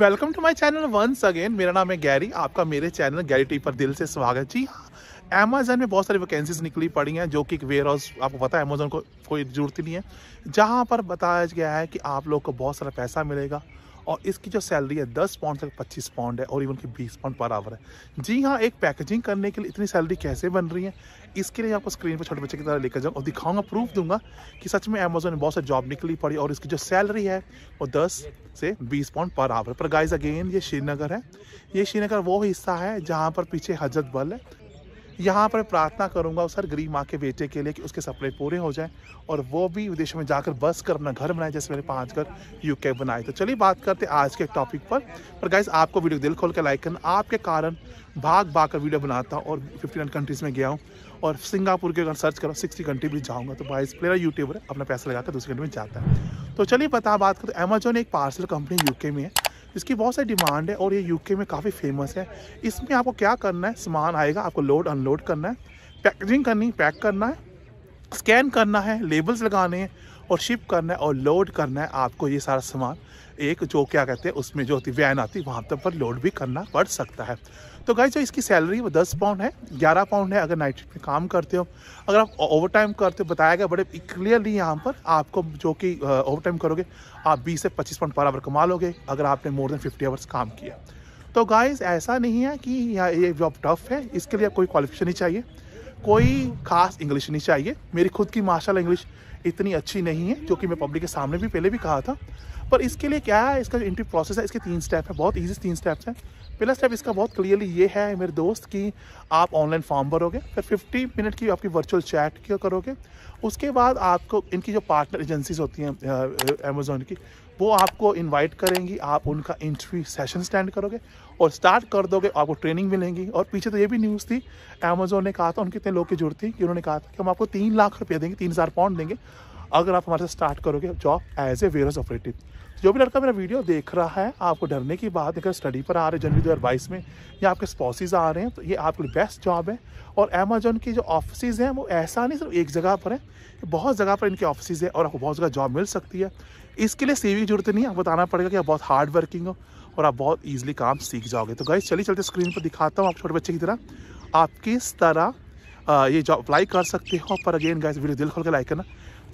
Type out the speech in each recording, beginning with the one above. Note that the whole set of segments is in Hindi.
welcome to my channel once again मेरा नाम है गैरी आपका मेरे चैनल गैरी टी पर दिल से स्वागत जी अमेजन हाँ, में बहुत सारी वैकेंसीज निकली पड़ी हैं जो कि एक वेयर हाउस आपको पता है अमेजोन को कोई जरूरत नहीं है जहां पर बताया गया है कि आप लोग को बहुत सारा पैसा मिलेगा और इसकी जो सैलरी है दस पाउंड से पच्चीस पाउंड है और इवन की बीस पाउंड पर आवर है जी हाँ एक पैकेजिंग करने के लिए इतनी सैलरी कैसे बन रही है इसके लिए आपको स्क्रीन पर छोटे बच्चे की तरह लेकर जाऊँ और दिखाऊंगा प्रूफ दूंगा कि सच में अमेजोन में बहुत सारी जॉब निकली पड़ी और इसकी जो सैलरी है वो दस से बीस पाउंड पर आवर पर गाइज अगेन ये श्रीनगर है ये श्रीनगर वो हिस्सा है जहाँ पर पीछे हजरत बल है यहाँ पर प्रार्थना करूँगा उस हर गरीब माँ के बेटे के लिए कि उसके सपने पूरे हो जाएं और वो भी विदेशों में जाकर बस कर अपना घर बनाए जैसे मैंने पाँच घर यूके बनाए तो चलिए बात करते आज के टॉपिक पर पर गाइज आपको वीडियो दिल खोल के लाइक करना आपके कारण भाग भाग कर वीडियो बनाता हूँ और फिफ्टी कंट्रीज़ में गया हूँ और सिंगापुर के अगर सर्च करो सिक्सटी कंट्री भी जाऊँगा तो बाइस मेरा यूट्यूबर अपना पैसा लगाकर दूसरी कंट्री में जाता है तो चलिए बता बात करते अमेजोन एक पार्सल कंपनी यूके में है इसकी बहुत सारी डिमांड है और ये यूके में काफ़ी फेमस है इसमें आपको क्या करना है सामान आएगा आपको लोड अनलोड करना है पैकेजिंग करनी पैक करना है स्कैन करना है लेबल्स लगाने हैं और शिप करना है और लोड करना है आपको ये सारा सामान एक जो क्या कहते हैं उसमें जो होती वैन आती वहाँ तक पर लोड भी करना पड़ सकता है तो गाइज जो इसकी सैलरी वो दस पाउंड है ग्यारह पाउंड है अगर नाइट शिफ्ट में काम करते हो अगर आप ओवर टाइम करते हो बताया गया बड़े क्लियरली यहाँ पर आपको जो कि ओवर टाइम करोगे आप बीस से पच्चीस पाउंड पर आवर कमा लोगे अगर आपने मोर देन फिफ्टी आवर्स काम किया तो गाइज ऐसा नहीं है कि ये जॉब टफ है इसके लिए कोई क्वालिफिकेशन नहीं चाहिए कोई खास इंग्लिश नहीं चाहिए मेरी खुद की माशाल्लाह इंग्लिश इतनी अच्छी नहीं है जो कि मैं पब्लिक के सामने भी पहले भी कहा था पर इसके लिए क्या है इसका जो इंट्री प्रोसेस है इसके तीन स्टेप है बहुत ईजी तीन स्टेप्स हैं पहला स्टेप इसका बहुत क्लियरली ये है मेरे दोस्त कि आप ऑनलाइन फॉर्म भरोगे फिर 50 मिनट की आपकी वर्चुअल चैट क्यों करोगे उसके बाद आपको इनकी जो पार्टनर एजेंसीज होती हैं अमेजोन की वो आपको इनवाइट करेंगी आप उनका इंटरव्यू सेशन स्टैंड करोगे और स्टार्ट कर दोगे आपको ट्रेनिंग मिलेंगी और पीछे तो ये भी न्यूज़ थी अमेजोन ने कहा था उनके कितने लोग की जरूरत थी कि उन्होंने कहा था कि हम आपको तीन लाख रुपया देंगे तीन हज़ार पाउंड देंगे अगर आप हमारे साथ स्टार्ट करोगे job as a ware operative जो भी लड़का मेरा वीडियो देख रहा है आपको डरने की बात अगर स्टडी पर आ रहे जनवरी दो में या आपके स्पॉसिस आ रहे हैं तो ये आपके लिए बेस्ट जॉब है और अमेजोन की जो ऑफिस हैं वो ऐसा नहीं सिर्फ एक जगह पर है बहुत जगह पर इनके ऑफिस है और आपको बहुत जगह जॉब मिल सकती है इसके लिए सीवी की जरूरत नहीं है आपको बताना पड़ेगा कि आप बहुत हार्ड वर्किंग हो और आप बहुत ईजिली काम सीख जाओगे तो गाइज चलिए चलते स्क्रीन पर दिखाता हूँ आप छोटे बच्चे की तरह आप किस तरह ये जॉब अप्लाई कर सकते हो पर अगेन गाइज वीडियो दिल खोल के लाइक करना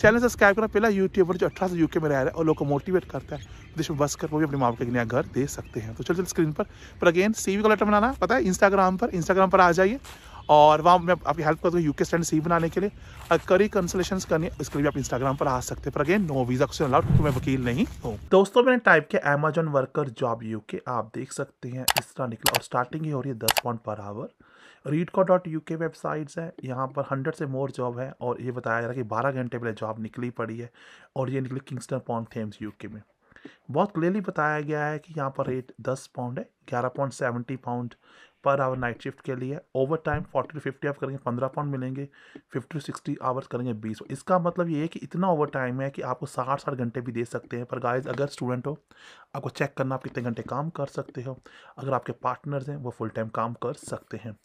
चैनल सब्सक्राइब करना पहला यूट्यूबर जो अठारह से यूके में रह रहा है और लोग को मोटिवेट करता है देश में बस कर वो भी अपने माँ बाप का नया घर दे सकते हैं तो चल चल स्क्रीन पर पर अगेन सीवी का लेटर बनाना पता है इंस्टाग्राम पर इंस्टाग्राम पर आ जाइए और वहाँ मैं आपकी हेल्प कर दूँ यू के स्टैंड सी बनाने के लिए और करी कंसलेशन करनी है इसके लिए भी आप इंस्टाग्राम पर आ सकते हैं पर again no visa question allowed क्योंकि मैं वकील नहीं हूँ दोस्तों मैंने टाइप किया अमेजन वर्कर जॉब यू के आप देख सकते हैं इस तरह निकला और स्टार्टिंग ही हो रही है दस point per hour Reed dot U K websites है यहाँ पर हंड्रेड से मोर जॉब है और ये बताया जा रहा है कि बारह घंटे पहले जॉब निकली पड़ी है और ये निकली किंगस्टन पॉन थेम्स यू के में बहुत क्लियरली बताया गया है कि यहाँ पर रेट दस पाउंड है ग्यारह point seventy pound per hour night shift के लिए over time forty two fifty आप करेंगे पंद्रह पाउंड मिलेंगे फिफ्टी टू सिक्सटी आवर्स करेंगे बीस इसका मतलब ये है कि इतना ओवर टाइम है कि आपको साठ साठ घंटे भी दे सकते हैं पर गाइज अगर स्टूडेंट हो आपको चेक करना आप कितने घंटे काम कर सकते हो अगर आपके पार्टनर्स हैं वो फुल टाइम काम कर सकते हैं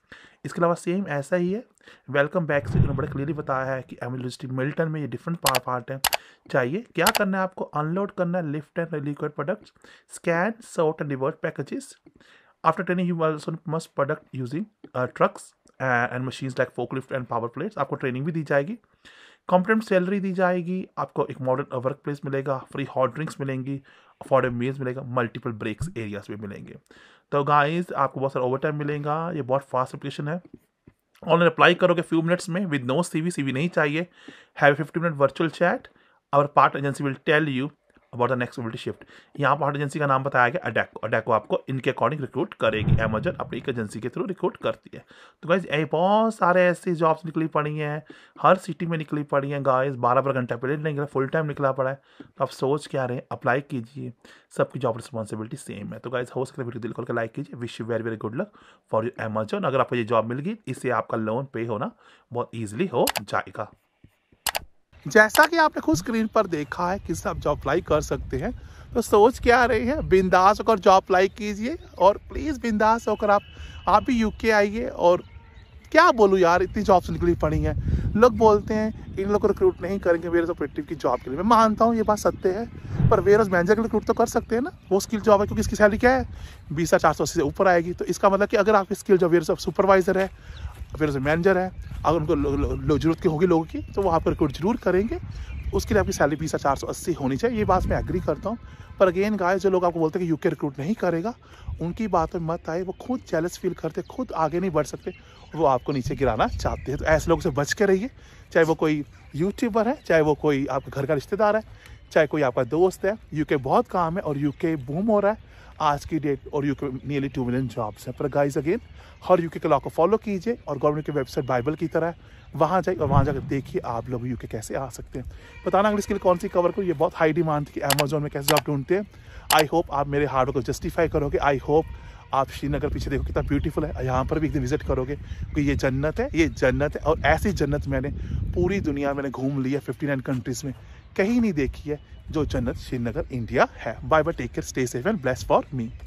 इसके अलावा सेम ऐसा ही है वेलकम बैक से उन्होंने बड़ा क्लियरली बताया है कि एमरजेंसी मिल्टन में ये डिफरेंट पार्ट है चाहिए क्या करना है आपको अनलोड करना है lift and liquid products scan sort and revert packages after training you must product using trucks uh, and machines like forklift and power plates आपको ट्रेनिंग भी दी जाएगी कॉम्पिटेंट सैलरी दी जाएगी आपको एक मॉडर्न वर्क प्लेस मिलेगा फ्री हॉट ड्रिंक्स मिलेंगी अफोर्डेड मेज मिलेगा मल्टीपल ब्रेक्स एरियाज भी मिलेंगे तो गाइज आपको बहुत सारा ओवर टाइम मिलेगा ये बहुत फास्ट एप्लीकेशन है ऑनलाइन अप्लाई करोगे फ्यू मिनट्स में with no C V C V नहीं चाहिए have fifty minute virtual chat our part agency will tell you about the next mobility shift यहाँ पर एजेंसी का नाम बताया गया अडेको अडेको आपको इनके अकॉर्डिंग रिक्रूट करेगी अमेजन अपनी एक एजेंसी के थ्रू रिक्रूट करती है तो गाइज यही बहुत सारे ऐसे जॉब्स निकली पड़ी हैं हर सिटी में निकली पड़ी हैं गाइज बारह बारह घंटा पहले निकला फुल टाइम निकला पड़ा है तो आप सोच क्या रहे अप्लाई कीजिए सबकी जॉब रिस्पॉन्सिबिलिटी सेम है तो गाइज हो सके वीडियो दिल खोल के लाइक कीजिए wish you very very good luck for you Amazon अगर आपको ये जॉब मिल गई इससे आपका लोन पे होना बहुत ईजिली हो जाएगा जैसा कि आपने खुद स्क्रीन पर देखा है किससे आप जॉब अप्लाई कर सकते हैं तो सोच क्या आ रही है बिंदास होकर जॉब अप्लाई कीजिए और प्लीज़ बिंदास होकर आप आप भी यूके आइए और क्या बोलूँ यार इतनी जॉब्स निकली पड़ी हैं लोग बोलते हैं इन लोग को रिक्रूट नहीं करेंगे वेरस ऑपरेटिव की जॉब के लिए मैं मानता हूँ ये बात सत्य है पर वेरस मैनेजर के लिए रिक्रूट तो कर सकते हैं ना वो स्किल जॉब है क्योंकि इसकी सैलरी क्या है बीस हज़ार चार सौ अस्सी से ऊपर आएगी तो इसका मतलब कि अगर आपकी स्किल जॉब वेरस सुपरवाइजर है तो फिर मैनेजर है अगर उनको ज़रूरत की होगी लोगों की तो वो आप रिक्रूट जरूर करेंगे उसके लिए आपकी सैलरी पीसा चार सौ अस्सी होनी चाहिए ये बात मैं एग्री करता हूँ पर अगेन गाय जो लोग आपको बोलते हैं कि यूके रिक्रूट नहीं करेगा उनकी बात में मत आए वो खुद चैलेंज फील करते खुद आगे नहीं बढ़ सकते वो आपको नीचे गिराना चाहते हैं तो ऐसे लोगों से बच के रहिए चाहे वो कोई यूट्यूबर है चाहे वो कोई आपके घर का रिश्तेदार है चाहे कोई आपका दोस्त है यूके बहुत काम है और यूके बूम हो रहा है आज की डेट और UK nearly two million jobs हैं पर गाइस अगेन हर यूके के लॉ को फॉलो कीजिए और गवर्नमेंट की वेबसाइट बाइबल की तरह वहाँ जाइए और वहाँ जाकर देखिए आप लोग यूके कैसे आ सकते हैं बताना अगर इसके लिए कौन सी कवर को ये बहुत हाई डिमांड थी कि अमेजोन में कैसे जॉब ढूंढते हैं आई होप आप मेरे हार्ड को जस्टिफाई करोगे आई होप आप श्रीनगर पीछे देखो कितना ब्यूटीफुल है यहाँ पर भी एक दिन विजिट करोगे कि ये जन्नत है ये जन्नत है और ऐसी जन्नत मैंने पूरी दुनिया मैंने घूम लिया है फिफ्टी नाइन कंट्रीज़ में कहीं नहीं देखी है जो जन्नत श्रीनगर इंडिया है bye bye take care stay safe and bless for me